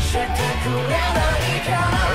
spectacular.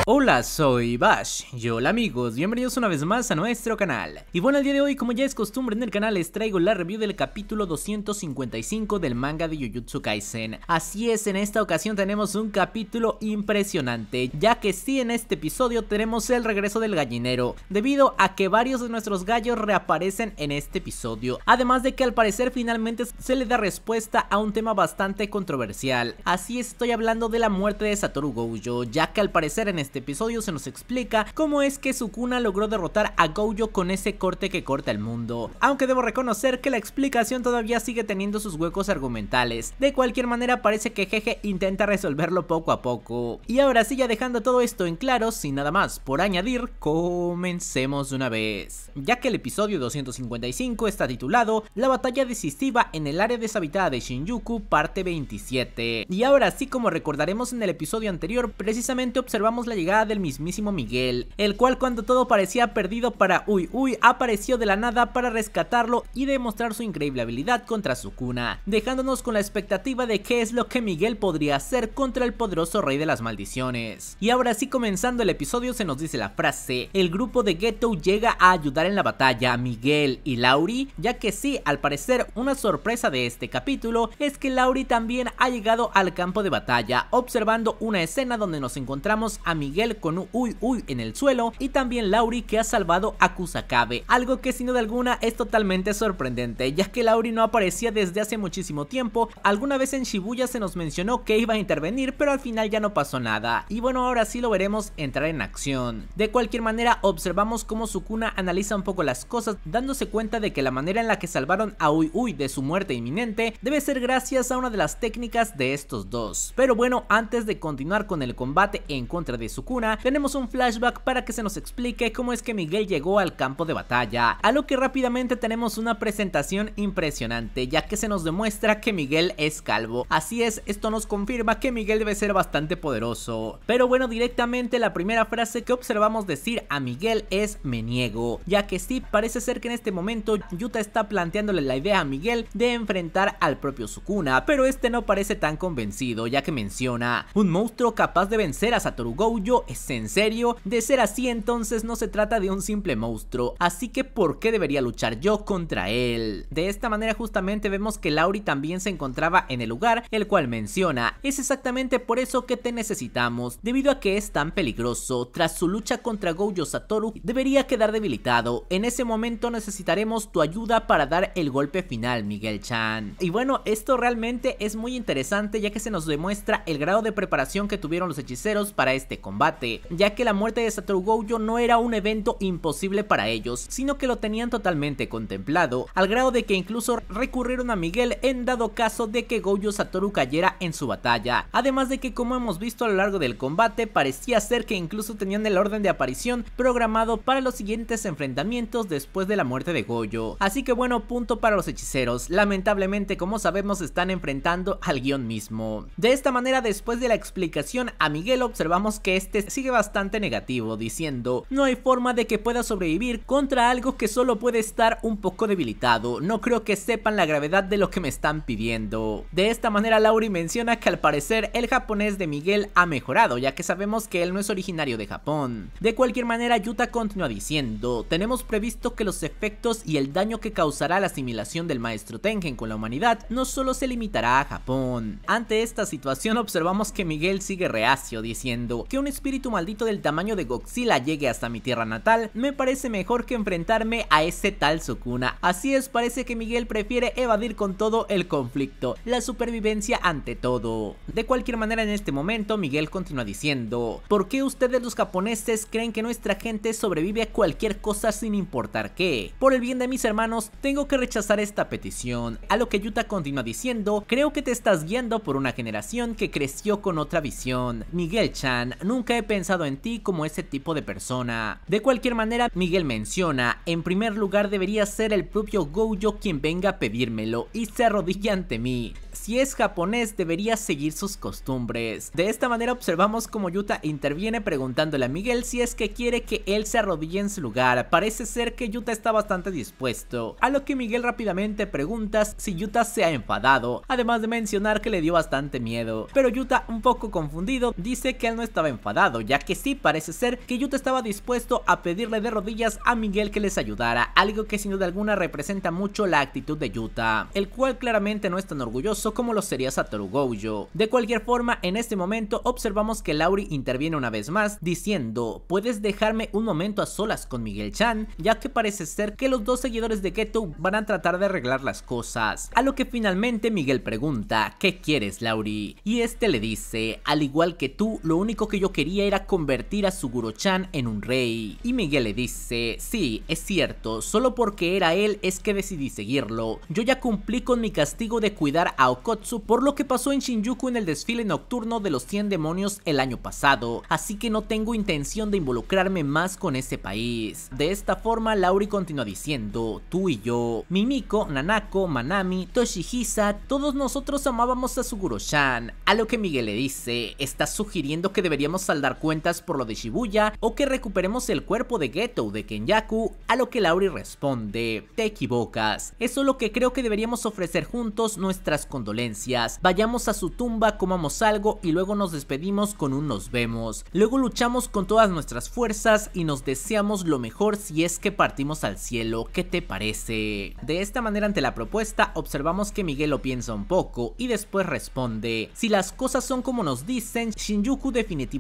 Hola, soy Bash y hola amigos, bienvenidos una vez más a nuestro canal. Y bueno, el día de hoy, como ya es costumbre en el canal, les traigo la review del capítulo 255 del manga de Jujutsu Kaisen. Así es, en esta ocasión tenemos un capítulo impresionante, ya que sí en este episodio tenemos el regreso del gallinero, debido a que varios de nuestros gallos reaparecen en este episodio, además de que al parecer finalmente se le da respuesta a un tema bastante controversial. Así estoy hablando de la muerte de Satoru Gojo, ya que al parecer en este este episodio se nos explica cómo es que Sukuna logró derrotar a Gojo con ese corte que corta el mundo. Aunque debo reconocer que la explicación todavía sigue teniendo sus huecos argumentales. De cualquier manera parece que Jeje intenta resolverlo poco a poco. Y ahora sí ya dejando todo esto en claro, sin nada más por añadir, comencemos de una vez. Ya que el episodio 255 está titulado La batalla decisiva en el área deshabitada de Shinjuku parte 27. Y ahora sí como recordaremos en el episodio anterior, precisamente observamos la llegada del mismísimo Miguel, el cual cuando todo parecía perdido para Uy Uy apareció de la nada para rescatarlo y demostrar su increíble habilidad contra su cuna, dejándonos con la expectativa de qué es lo que Miguel podría hacer contra el poderoso rey de las maldiciones. Y ahora sí comenzando el episodio se nos dice la frase, el grupo de Ghetto llega a ayudar en la batalla a Miguel y Lauri, ya que sí, al parecer una sorpresa de este capítulo es que Lauri también ha llegado al campo de batalla observando una escena donde nos encontramos a Miguel con Uy Uy en el suelo y también Lauri que ha salvado a Kusakabe, algo que sin duda alguna es totalmente sorprendente, ya que Lauri no aparecía desde hace muchísimo tiempo, alguna vez en Shibuya se nos mencionó que iba a intervenir, pero al final ya no pasó nada, y bueno ahora sí lo veremos entrar en acción. De cualquier manera observamos cómo Sukuna analiza un poco las cosas, dándose cuenta de que la manera en la que salvaron a Uy Uy de su muerte inminente debe ser gracias a una de las técnicas de estos dos. Pero bueno, antes de continuar con el combate en contra de su tenemos un flashback para que se nos explique cómo es que Miguel llegó al campo de batalla, a lo que rápidamente tenemos una presentación impresionante, ya que se nos demuestra que Miguel es calvo. Así es, esto nos confirma que Miguel debe ser bastante poderoso. Pero bueno, directamente la primera frase que observamos decir a Miguel es me niego, ya que sí parece ser que en este momento Yuta está planteándole la idea a Miguel de enfrentar al propio Sukuna, pero este no parece tan convencido, ya que menciona un monstruo capaz de vencer a Satoru Gojo ¿Es en serio? De ser así, entonces no se trata de un simple monstruo, así que ¿por qué debería luchar yo contra él? De esta manera justamente vemos que Lauri también se encontraba en el lugar el cual menciona. Es exactamente por eso que te necesitamos, debido a que es tan peligroso. Tras su lucha contra Gojo Satoru, debería quedar debilitado. En ese momento necesitaremos tu ayuda para dar el golpe final, Miguel-chan. Y bueno, esto realmente es muy interesante ya que se nos demuestra el grado de preparación que tuvieron los hechiceros para este combate combate, ya que la muerte de Satoru Gojo no era un evento imposible para ellos, sino que lo tenían totalmente contemplado, al grado de que incluso recurrieron a Miguel en dado caso de que Gojo Satoru cayera en su batalla, además de que como hemos visto a lo largo del combate parecía ser que incluso tenían el orden de aparición programado para los siguientes enfrentamientos después de la muerte de Goyo. Así que bueno, punto para los hechiceros, lamentablemente como sabemos están enfrentando al guión mismo. De esta manera después de la explicación a Miguel observamos que este sigue bastante negativo diciendo no hay forma de que pueda sobrevivir contra algo que solo puede estar un poco debilitado, no creo que sepan la gravedad de lo que me están pidiendo. De esta manera Lauri menciona que al parecer el japonés de Miguel ha mejorado ya que sabemos que él no es originario de Japón. De cualquier manera Yuta continúa diciendo tenemos previsto que los efectos y el daño que causará la asimilación del maestro Tengen con la humanidad no solo se limitará a Japón. Ante esta situación observamos que Miguel sigue reacio diciendo que un espíritu maldito del tamaño de Godzilla llegue hasta mi tierra natal, me parece mejor que enfrentarme a ese tal Sukuna. Así es, parece que Miguel prefiere evadir con todo el conflicto, la supervivencia ante todo. De cualquier manera en este momento Miguel continúa diciendo, ¿por qué ustedes los japoneses creen que nuestra gente sobrevive a cualquier cosa sin importar qué? Por el bien de mis hermanos tengo que rechazar esta petición, a lo que Yuta continúa diciendo, creo que te estás guiando por una generación que creció con otra visión. Miguel Chan nunca nunca he pensado en ti como ese tipo de persona. De cualquier manera, Miguel menciona, en primer lugar debería ser el propio Gojo quien venga a pedírmelo y se arrodille ante mí. Si es japonés, debería seguir sus costumbres. De esta manera observamos como Yuta interviene preguntándole a Miguel si es que quiere que él se arrodille en su lugar. Parece ser que Yuta está bastante dispuesto, a lo que Miguel rápidamente pregunta si Yuta se ha enfadado, además de mencionar que le dio bastante miedo. Pero Yuta, un poco confundido, dice que él no estaba enfadado dado, ya que sí parece ser que Yuta estaba dispuesto a pedirle de rodillas a Miguel que les ayudara, algo que sin duda alguna representa mucho la actitud de Yuta, el cual claramente no es tan orgulloso como lo sería Satoru Gojo. De cualquier forma, en este momento observamos que Lauri interviene una vez más, diciendo, puedes dejarme un momento a solas con Miguel Chan, ya que parece ser que los dos seguidores de Geto van a tratar de arreglar las cosas, a lo que finalmente Miguel pregunta, ¿qué quieres Lauri? Y este le dice, al igual que tú, lo único que yo quiero quería era convertir a Suguro-chan en un rey. Y Miguel le dice, sí, es cierto, solo porque era él es que decidí seguirlo. Yo ya cumplí con mi castigo de cuidar a Okotsu por lo que pasó en Shinjuku en el desfile nocturno de los 100 demonios el año pasado, así que no tengo intención de involucrarme más con ese país. De esta forma, Lauri continúa diciendo, tú y yo, Mimiko, Nanako, Manami, Toshihisa, todos nosotros amábamos a Suguro-chan, a lo que Miguel le dice, ¿estás sugiriendo que deberíamos al dar cuentas por lo de Shibuya o que recuperemos el cuerpo de Geto de Kenyaku, a lo que Lauri responde, te equivocas, es lo que creo que deberíamos ofrecer juntos nuestras condolencias, vayamos a su tumba, comamos algo y luego nos despedimos con un nos vemos, luego luchamos con todas nuestras fuerzas y nos deseamos lo mejor si es que partimos al cielo, ¿qué te parece? De esta manera ante la propuesta observamos que Miguel lo piensa un poco y después responde, si las cosas son como nos dicen, Shinjuku definitivamente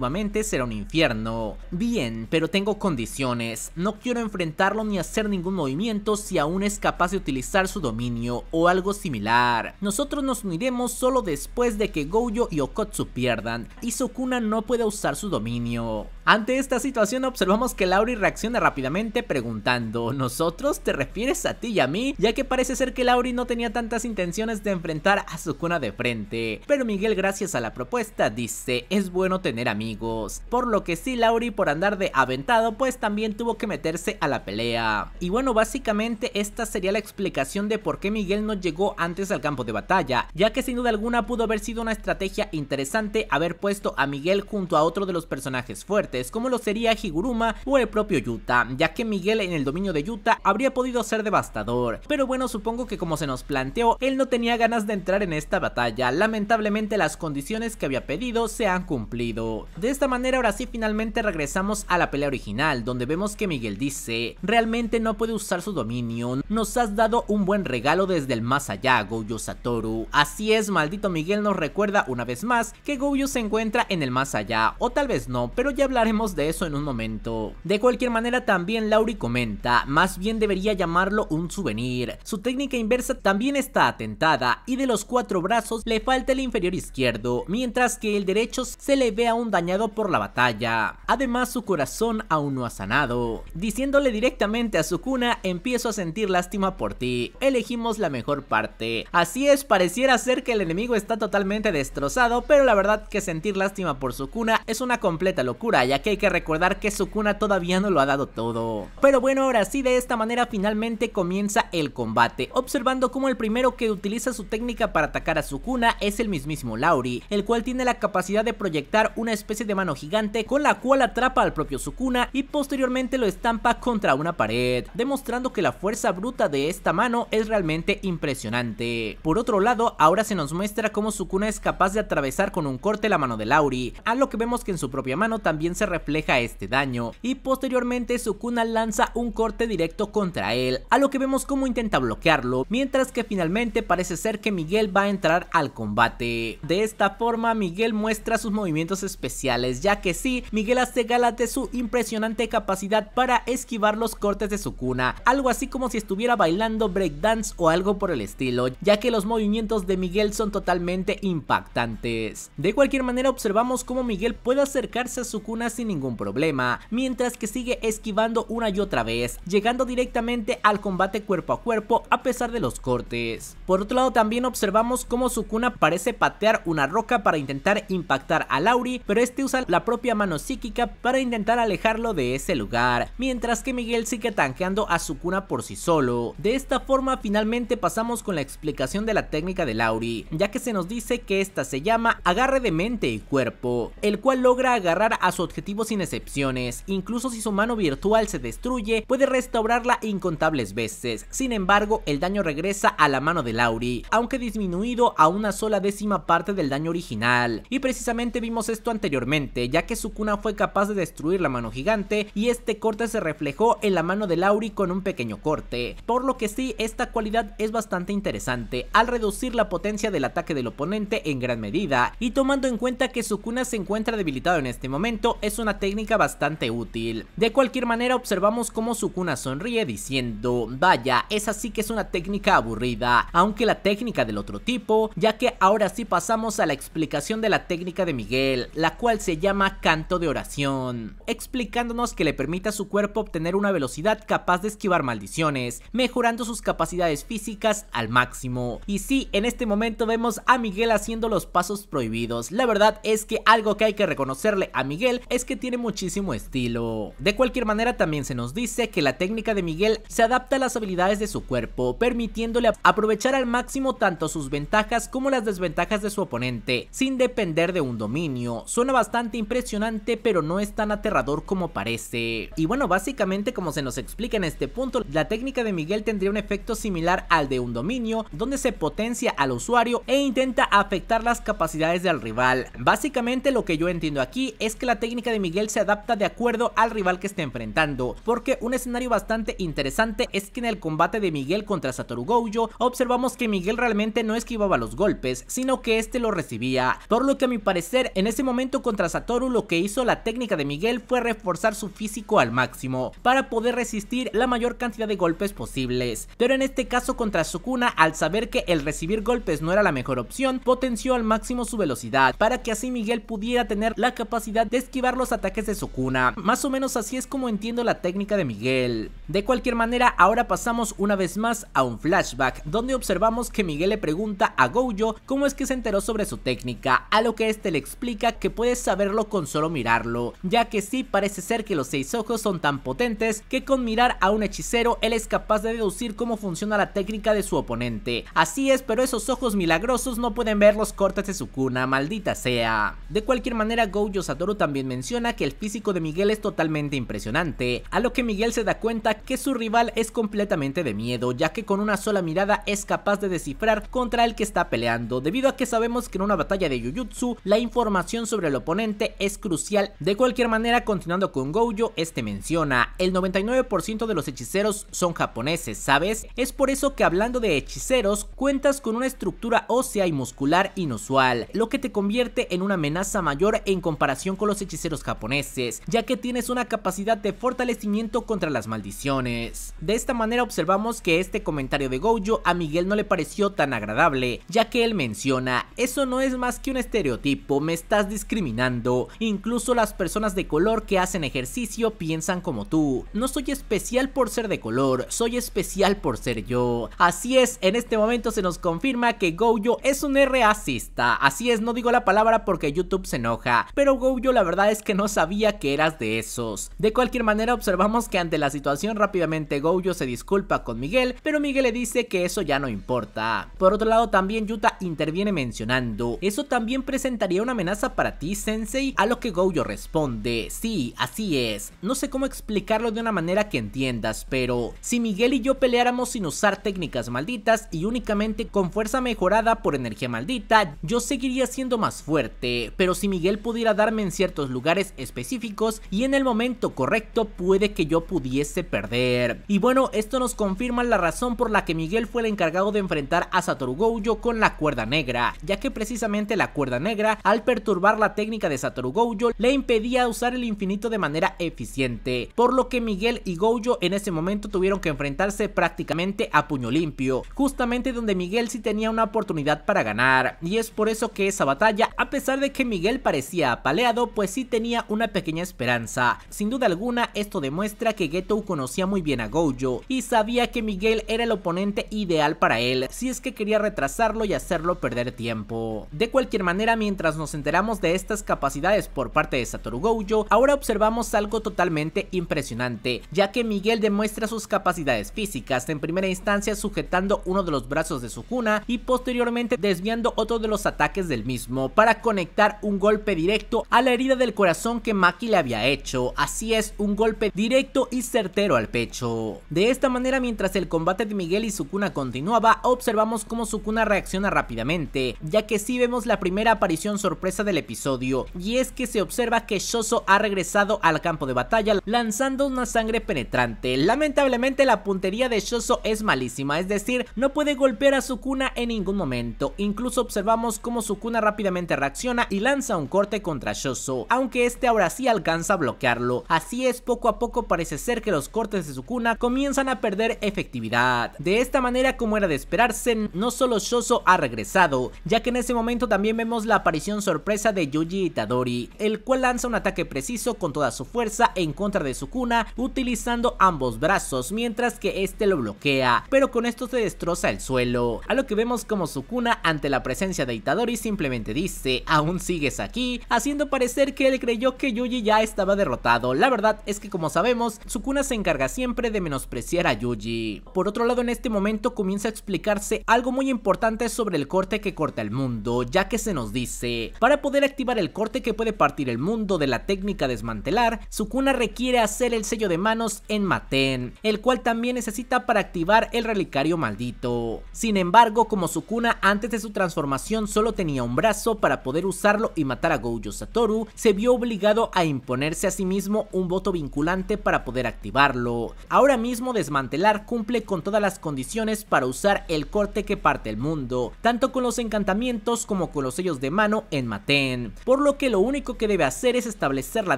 será un infierno. Bien, pero tengo condiciones. No quiero enfrentarlo ni hacer ningún movimiento si aún es capaz de utilizar su dominio o algo similar. Nosotros nos uniremos solo después de que Gojo y Okotsu pierdan y Sukuna no pueda usar su dominio. Ante esta situación observamos que Lauri reacciona rápidamente preguntando ¿Nosotros? ¿Te refieres a ti y a mí? Ya que parece ser que Lauri no tenía tantas intenciones de enfrentar a su cuna de frente. Pero Miguel gracias a la propuesta dice es bueno tener amigos. Por lo que sí Lauri por andar de aventado pues también tuvo que meterse a la pelea. Y bueno básicamente esta sería la explicación de por qué Miguel no llegó antes al campo de batalla. Ya que sin duda alguna pudo haber sido una estrategia interesante haber puesto a Miguel junto a otro de los personajes fuertes como lo sería Higuruma o el propio Yuta, ya que Miguel en el dominio de Yuta habría podido ser devastador. Pero bueno, supongo que como se nos planteó, él no tenía ganas de entrar en esta batalla. Lamentablemente las condiciones que había pedido se han cumplido. De esta manera ahora sí finalmente regresamos a la pelea original, donde vemos que Miguel dice, realmente no puede usar su dominio, nos has dado un buen regalo desde el más allá, Goyo Satoru. Así es, maldito Miguel nos recuerda una vez más que Goyo se encuentra en el más allá, o tal vez no, pero ya hablamos hablaremos de eso en un momento. De cualquier manera, también Lauri comenta, más bien debería llamarlo un souvenir. Su técnica inversa también está atentada y de los cuatro brazos le falta el inferior izquierdo, mientras que el derecho se le ve aún dañado por la batalla. Además, su corazón aún no ha sanado. Diciéndole directamente a su cuna, empiezo a sentir lástima por ti. Elegimos la mejor parte. Así es, pareciera ser que el enemigo está totalmente destrozado, pero la verdad que sentir lástima por su cuna es una completa locura, ya que hay que recordar que Sukuna todavía no lo ha dado todo. Pero bueno, ahora sí, de esta manera finalmente comienza el combate, observando cómo el primero que utiliza su técnica para atacar a Sukuna es el mismísimo Lauri, el cual tiene la capacidad de proyectar una especie de mano gigante con la cual atrapa al propio Sukuna y posteriormente lo estampa contra una pared, demostrando que la fuerza bruta de esta mano es realmente impresionante. Por otro lado, ahora se nos muestra cómo Sukuna es capaz de atravesar con un corte la mano de Lauri, a lo que vemos que en su propia mano también se se refleja este daño y posteriormente Sukuna lanza un corte directo contra él, a lo que vemos como intenta bloquearlo, mientras que finalmente parece ser que Miguel va a entrar al combate. De esta forma Miguel muestra sus movimientos especiales, ya que sí, Miguel hace gala de su impresionante capacidad para esquivar los cortes de Sukuna, algo así como si estuviera bailando breakdance o algo por el estilo, ya que los movimientos de Miguel son totalmente impactantes. De cualquier manera observamos cómo Miguel puede acercarse a Sukuna sin ningún problema, mientras que sigue esquivando una y otra vez, llegando directamente al combate cuerpo a cuerpo a pesar de los cortes. Por otro lado también observamos cómo Sukuna parece patear una roca para intentar impactar a Lauri, pero este usa la propia mano psíquica para intentar alejarlo de ese lugar, mientras que Miguel sigue tanqueando a Sukuna por sí solo. De esta forma finalmente pasamos con la explicación de la técnica de Lauri, ya que se nos dice que esta se llama agarre de mente y cuerpo, el cual logra agarrar a su objetivo sin excepciones, incluso si su mano virtual se destruye, puede restaurarla incontables veces. Sin embargo, el daño regresa a la mano de Lauri, aunque disminuido a una sola décima parte del daño original. Y precisamente vimos esto anteriormente, ya que Sukuna fue capaz de destruir la mano gigante y este corte se reflejó en la mano de Lauri con un pequeño corte. Por lo que sí, esta cualidad es bastante interesante, al reducir la potencia del ataque del oponente en gran medida, y tomando en cuenta que Sukuna se encuentra debilitado en este momento, es una técnica bastante útil. De cualquier manera observamos cómo Sukuna sonríe diciendo, vaya, esa sí que es una técnica aburrida, aunque la técnica del otro tipo, ya que ahora sí pasamos a la explicación de la técnica de Miguel, la cual se llama canto de oración, explicándonos que le permite a su cuerpo obtener una velocidad capaz de esquivar maldiciones, mejorando sus capacidades físicas al máximo. Y sí, en este momento vemos a Miguel haciendo los pasos prohibidos, la verdad es que algo que hay que reconocerle a Miguel es que tiene muchísimo estilo. De cualquier manera también se nos dice que la técnica de Miguel se adapta a las habilidades de su cuerpo, permitiéndole aprovechar al máximo tanto sus ventajas como las desventajas de su oponente, sin depender de un dominio. Suena bastante impresionante pero no es tan aterrador como parece. Y bueno, básicamente como se nos explica en este punto, la técnica de Miguel tendría un efecto similar al de un dominio, donde se potencia al usuario e intenta afectar las capacidades del rival. Básicamente lo que yo entiendo aquí es que la técnica de Miguel se adapta de acuerdo al rival que esté enfrentando, porque un escenario bastante interesante es que en el combate de Miguel contra Satoru Gojo, observamos que Miguel realmente no esquivaba los golpes, sino que este lo recibía, por lo que a mi parecer en ese momento contra Satoru lo que hizo la técnica de Miguel fue reforzar su físico al máximo, para poder resistir la mayor cantidad de golpes posibles, pero en este caso contra Sukuna al saber que el recibir golpes no era la mejor opción, potenció al máximo su velocidad, para que así Miguel pudiera tener la capacidad de esquivar los ataques de Sukuna. Más o menos así es como entiendo la técnica de Miguel. De cualquier manera, ahora pasamos una vez más a un flashback, donde observamos que Miguel le pregunta a Gojo cómo es que se enteró sobre su técnica, a lo que este le explica que puede saberlo con solo mirarlo, ya que sí parece ser que los seis ojos son tan potentes que con mirar a un hechicero él es capaz de deducir cómo funciona la técnica de su oponente. Así es, pero esos ojos milagrosos no pueden ver los cortes de Sukuna, maldita sea. De cualquier manera, Gojo Satoru también menciona menciona que el físico de Miguel es totalmente impresionante, a lo que Miguel se da cuenta que su rival es completamente de miedo, ya que con una sola mirada es capaz de descifrar contra el que está peleando, debido a que sabemos que en una batalla de Jujutsu la información sobre el oponente es crucial. De cualquier manera, continuando con Gojo, este menciona, el 99% de los hechiceros son japoneses, ¿sabes? Es por eso que hablando de hechiceros, cuentas con una estructura ósea y muscular inusual, lo que te convierte en una amenaza mayor en comparación con los hechiceros los japoneses, ya que tienes una capacidad de fortalecimiento contra las maldiciones. De esta manera observamos que este comentario de Gojo a Miguel no le pareció tan agradable, ya que él menciona, eso no es más que un estereotipo, me estás discriminando, incluso las personas de color que hacen ejercicio piensan como tú, no soy especial por ser de color, soy especial por ser yo. Así es, en este momento se nos confirma que Gojo es un racista, así es, no digo la palabra porque YouTube se enoja, pero Gojo la verdad es que no sabía que eras de esos. De cualquier manera observamos que ante la situación rápidamente Gojo se disculpa con Miguel, pero Miguel le dice que eso ya no importa. Por otro lado también Yuta interviene mencionando, eso también presentaría una amenaza para ti Sensei, a lo que Gojo responde, sí, así es, no sé cómo explicarlo de una manera que entiendas, pero si Miguel y yo peleáramos sin usar técnicas malditas y únicamente con fuerza mejorada por energía maldita, yo seguiría siendo más fuerte, pero si Miguel pudiera darme en ciertos lugares, específicos y en el momento correcto puede que yo pudiese perder. Y bueno, esto nos confirma la razón por la que Miguel fue el encargado de enfrentar a Satoru Gojo con la cuerda negra, ya que precisamente la cuerda negra, al perturbar la técnica de Satoru Gojo, le impedía usar el infinito de manera eficiente, por lo que Miguel y Gojo en ese momento tuvieron que enfrentarse prácticamente a puño limpio, justamente donde Miguel sí tenía una oportunidad para ganar, y es por eso que esa batalla, a pesar de que Miguel parecía apaleado, pues sí tenía una pequeña esperanza. Sin duda alguna, esto demuestra que Geto conocía muy bien a Gojo y sabía que Miguel era el oponente ideal para él, si es que quería retrasarlo y hacerlo perder tiempo. De cualquier manera, mientras nos enteramos de estas capacidades por parte de Satoru Gojo, ahora observamos algo totalmente impresionante, ya que Miguel demuestra sus capacidades físicas, en primera instancia sujetando uno de los brazos de su cuna y posteriormente desviando otro de los ataques del mismo para conectar un golpe directo a la herida del corazón que Maki le había hecho, así es, un golpe directo y certero al pecho. De esta manera, mientras el combate de Miguel y Sukuna continuaba, observamos cómo Sukuna reacciona rápidamente, ya que sí vemos la primera aparición sorpresa del episodio, y es que se observa que Shoso ha regresado al campo de batalla lanzando una sangre penetrante. Lamentablemente la puntería de Shoso es malísima, es decir, no puede golpear a Sukuna en ningún momento. Incluso observamos cómo Sukuna rápidamente reacciona y lanza un corte contra Shoso, aunque este ahora sí alcanza a bloquearlo. Así es, poco a poco parece ser que los cortes de Sukuna comienzan a perder efectividad. De esta manera, como era de esperarse, no solo Shoso ha regresado, ya que en ese momento también vemos la aparición sorpresa de Yuji Itadori, el cual lanza un ataque preciso con toda su fuerza en contra de Sukuna, utilizando ambos brazos, mientras que este lo bloquea, pero con esto se destroza el suelo. A lo que vemos como Sukuna ante la presencia de Itadori simplemente dice, aún sigues aquí, haciendo parecer que el creyó que Yuji ya estaba derrotado. La verdad es que como sabemos, Sukuna se encarga siempre de menospreciar a Yuji. Por otro lado, en este momento comienza a explicarse algo muy importante sobre el corte que corta el mundo, ya que se nos dice, para poder activar el corte que puede partir el mundo de la técnica desmantelar, Sukuna requiere hacer el sello de manos en Maten, el cual también necesita para activar el relicario maldito. Sin embargo, como Sukuna antes de su transformación solo tenía un brazo para poder usarlo y matar a Gojo Satoru, se vio obligado a imponerse a sí mismo un voto vinculante para poder activarlo. Ahora mismo desmantelar cumple con todas las condiciones para usar el corte que parte el mundo, tanto con los encantamientos como con los sellos de mano en Maten, por lo que lo único que debe hacer es establecer la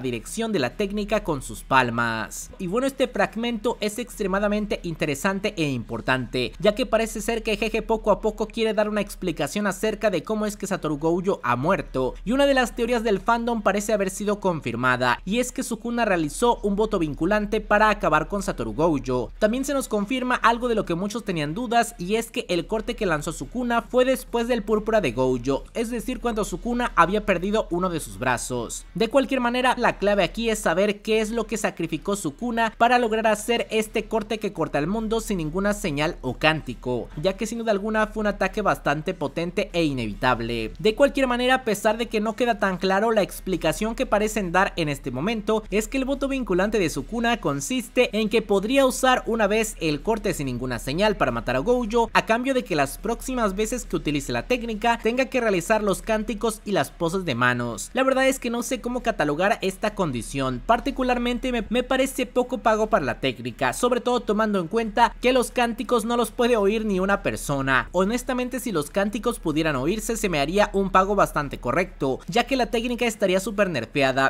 dirección de la técnica con sus palmas. Y bueno, este fragmento es extremadamente interesante e importante, ya que parece ser que Jeje poco a poco quiere dar una explicación acerca de cómo es que Satoru Gojo ha muerto, y una de las teorías del fandom parece haber sido confirmada, y es que Sukuna realizó un voto vinculante para acabar con Satoru Gojo. También se nos confirma algo de lo que muchos tenían dudas, y es que el corte que lanzó Sukuna fue después del púrpura de Gojo, es decir, cuando Sukuna había perdido uno de sus brazos. De cualquier manera, la clave aquí es saber qué es lo que sacrificó Sukuna para lograr hacer este corte que corta el mundo sin ninguna señal o cántico, ya que sin duda alguna fue un ataque bastante potente e inevitable. De cualquier manera, a pesar de que no queda tan claro la explicación que parecen dar en este momento es que el voto vinculante de Sukuna consiste en que podría usar una vez el corte sin ninguna señal para matar a Gojo a cambio de que las próximas veces que utilice la técnica tenga que realizar los cánticos y las poses de manos. La verdad es que no sé cómo catalogar esta condición, particularmente me, parece poco pago para la técnica, sobre todo tomando en cuenta que los cánticos no los puede oír ni una persona. Honestamente si los cánticos pudieran oírse se me haría un pago bastante correcto, ya que la técnica estaría súper nerviosa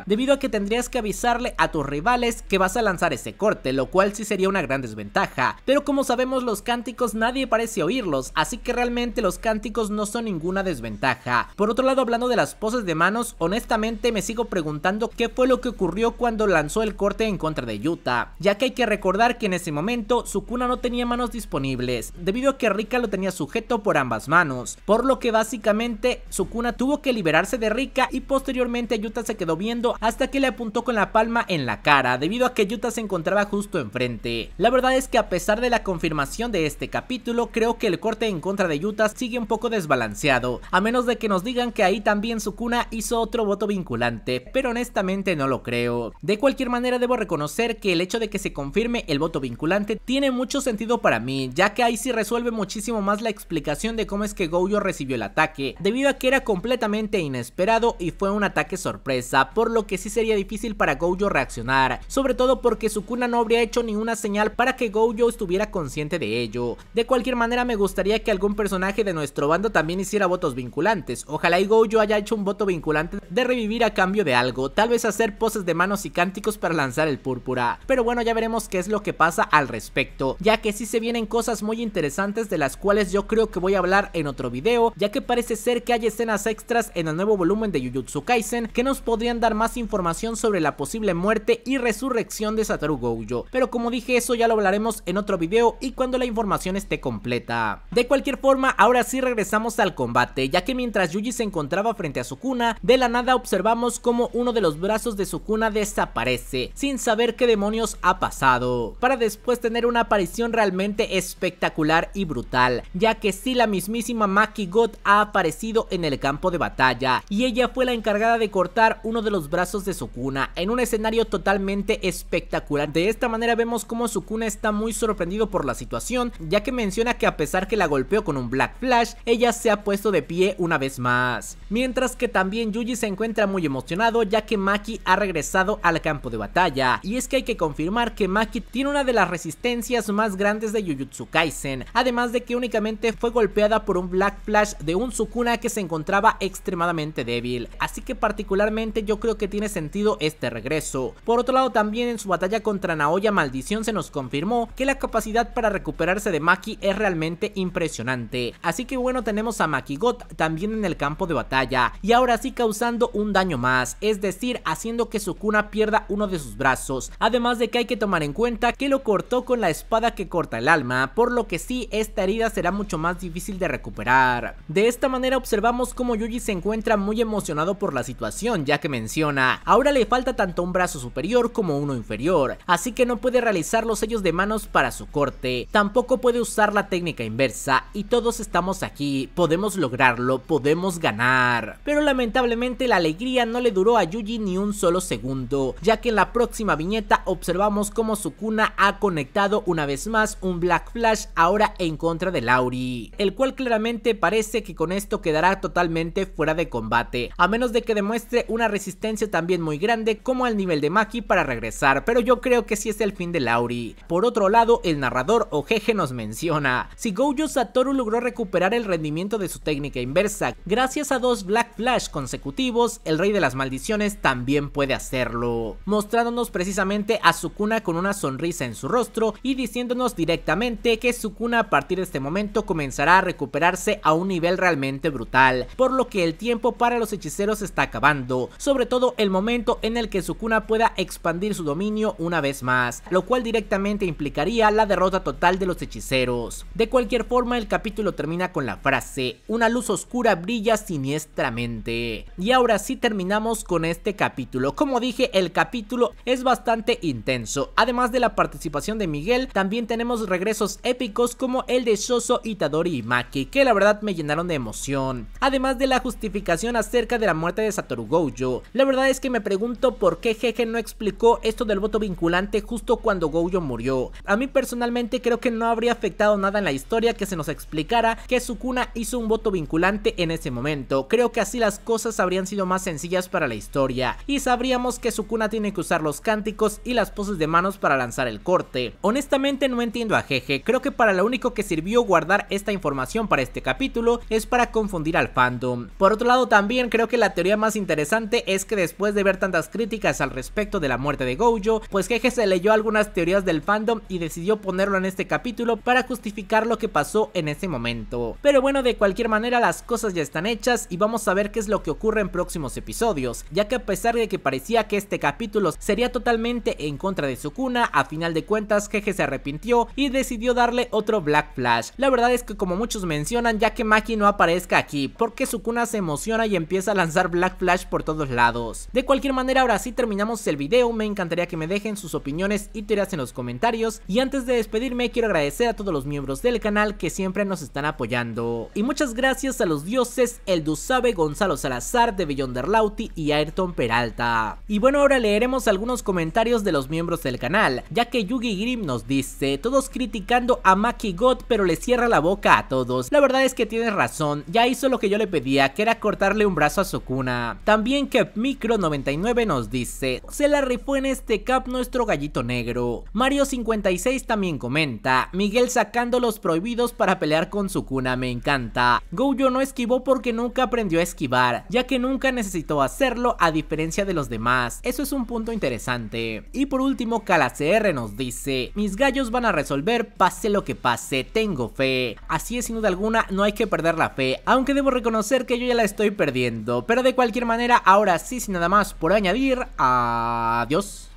debido a que tendrías que avisarle a tus rivales que vas a lanzar ese corte, lo cual sí sería una gran desventaja. Pero como sabemos los cánticos nadie parece oírlos, así que realmente los cánticos no son ninguna desventaja. Por otro lado, hablando de las poses de manos, honestamente me sigo preguntando qué fue lo que ocurrió cuando lanzó el corte en contra de Yuta, ya que hay que recordar que en ese momento Sukuna no tenía manos disponibles, debido a que Rika lo tenía sujeto por ambas manos, por lo que básicamente Sukuna tuvo que liberarse de Rika y posteriormente Yuta se quedó viendo hasta que le apuntó con la palma en la cara debido a que Yuta se encontraba justo enfrente. La verdad es que a pesar de la confirmación de este capítulo, creo que el corte en contra de Yuta sigue un poco desbalanceado, a menos de que nos digan que ahí también Sukuna hizo otro voto vinculante, pero honestamente no lo creo. De cualquier manera debo reconocer que el hecho de que se confirme el voto vinculante tiene mucho sentido para mí, ya que ahí sí resuelve muchísimo más la explicación de cómo es que Gojo recibió el ataque, debido a que era completamente inesperado y fue un ataque sorpresa por lo que sí sería difícil para Gojo reaccionar, sobre todo porque Sukuna no habría hecho ninguna señal para que Gojo estuviera consciente de ello. De cualquier manera me gustaría que algún personaje de nuestro bando también hiciera votos vinculantes, ojalá y Gojo haya hecho un voto vinculante de revivir a cambio de algo, tal vez hacer poses de manos y cánticos para lanzar el púrpura, pero bueno ya veremos qué es lo que pasa al respecto, ya que sí se vienen cosas muy interesantes de las cuales yo creo que voy a hablar en otro video, ya que parece ser que hay escenas extras en el nuevo volumen de Jujutsu Kaisen que nos podría dar más información sobre la posible muerte y resurrección de Satoru Gojo, pero como dije eso ya lo hablaremos en otro video y cuando la información esté completa. De cualquier forma, ahora sí regresamos al combate, ya que mientras Yuji se encontraba frente a Sukuna, de la nada observamos como uno de los brazos de Sukuna desaparece, sin saber qué demonios ha pasado, para después tener una aparición realmente espectacular y brutal, ya que sí la mismísima Maki God ha aparecido en el campo de batalla, y ella fue la encargada de cortar uno de los brazos de Sukuna en un escenario totalmente espectacular. De esta manera vemos como Sukuna está muy sorprendido por la situación, ya que menciona que a pesar que la golpeó con un Black Flash, ella se ha puesto de pie una vez más. Mientras que también Yuji se encuentra muy emocionado ya que Maki ha regresado al campo de batalla. Y es que hay que confirmar que Maki tiene una de las resistencias más grandes de Jujutsu Kaisen, además de que únicamente fue golpeada por un Black Flash de un Sukuna que se encontraba extremadamente débil. Así que particularmente yo creo que tiene sentido este regreso. Por otro lado también en su batalla contra Naoya Maldición se nos confirmó que la capacidad para recuperarse de Maki es realmente impresionante. Así que bueno tenemos a Maki Got también en el campo de batalla y ahora sí causando un daño más, es decir haciendo que Sukuna pierda uno de sus brazos. Además de que hay que tomar en cuenta que lo cortó con la espada que corta el alma, por lo que sí esta herida será mucho más difícil de recuperar. De esta manera observamos como Yuji se encuentra muy emocionado por la situación ya que que menciona. Ahora le falta tanto un brazo superior como uno inferior, así que no puede realizar los sellos de manos para su corte, tampoco puede usar la técnica inversa y todos estamos aquí, podemos lograrlo, podemos ganar. Pero lamentablemente la alegría no le duró a Yuji ni un solo segundo, ya que en la próxima viñeta observamos cómo Sukuna ha conectado una vez más un Black Flash ahora en contra de Lauri, el cual claramente parece que con esto quedará totalmente fuera de combate, a menos de que demuestre una resistencia también muy grande como al nivel de Maki para regresar, pero yo creo que sí es el fin de Lauri. Por otro lado, el narrador Ojeje nos menciona, si Gojo Satoru logró recuperar el rendimiento de su técnica inversa gracias a dos Black Flash consecutivos, el Rey de las Maldiciones también puede hacerlo, mostrándonos precisamente a Sukuna con una sonrisa en su rostro y diciéndonos directamente que Sukuna a partir de este momento comenzará a recuperarse a un nivel realmente brutal, por lo que el tiempo para los hechiceros está acabando sobre todo el momento en el que Sukuna pueda expandir su dominio una vez más, lo cual directamente implicaría la derrota total de los hechiceros. De cualquier forma, el capítulo termina con la frase, una luz oscura brilla siniestramente. Y ahora sí terminamos con este capítulo. Como dije, el capítulo es bastante intenso. Además de la participación de Miguel, también tenemos regresos épicos como el de Soso Itadori y Maki, que la verdad me llenaron de emoción. Además de la justificación acerca de la muerte de Satoru Gojo, la verdad es que me pregunto por qué Jeje no explicó esto del voto vinculante justo cuando Gojo murió. A mí personalmente creo que no habría afectado nada en la historia que se nos explicara que Sukuna hizo un voto vinculante en ese momento. Creo que así las cosas habrían sido más sencillas para la historia y sabríamos que Sukuna tiene que usar los cánticos y las poses de manos para lanzar el corte. Honestamente no entiendo a Jeje, creo que para lo único que sirvió guardar esta información para este capítulo es para confundir al fandom. Por otro lado también creo que la teoría más interesante es que después de ver tantas críticas al respecto de la muerte de Gojo, pues Jeje se leyó algunas teorías del fandom y decidió ponerlo en este capítulo para justificar lo que pasó en ese momento. Pero bueno, de cualquier manera las cosas ya están hechas y vamos a ver qué es lo que ocurre en próximos episodios, ya que a pesar de que parecía que este capítulo sería totalmente en contra de Sukuna, a final de cuentas Jeje se arrepintió y decidió darle otro Black Flash. La verdad es que como muchos mencionan, ya que Maki no aparezca aquí, porque Sukuna se emociona y empieza a lanzar Black Flash por todos lados. De cualquier manera, ahora sí terminamos el video, me encantaría que me dejen sus opiniones y teorías en los comentarios y antes de despedirme quiero agradecer a todos los miembros del canal que siempre nos están apoyando. Y muchas gracias a los dioses Elduzabe, Gonzalo Salazar, De Lauti y Ayrton Peralta. Y bueno, ahora leeremos algunos comentarios de los miembros del canal, ya que Yugi Grim nos dice, todos criticando a Maki God pero le cierra la boca a todos. La verdad es que tienes razón, ya hizo lo que yo le pedía, que era cortarle un brazo a Sukuna. También que Micro99 nos dice, se la rifó en este cap nuestro gallito negro. Mario56 también comenta, Miguel sacando los prohibidos para pelear con su cuna me encanta. Gojo no esquivó porque nunca aprendió a esquivar, ya que nunca necesitó hacerlo a diferencia de los demás, eso es un punto interesante. Y por último CalacR nos dice, mis gallos van a resolver pase lo que pase, tengo fe. Así es sin duda alguna, no hay que perder la fe, aunque debo reconocer que yo ya la estoy perdiendo, pero de cualquier manera ahora ahora sí, sin nada más por añadir, adiós.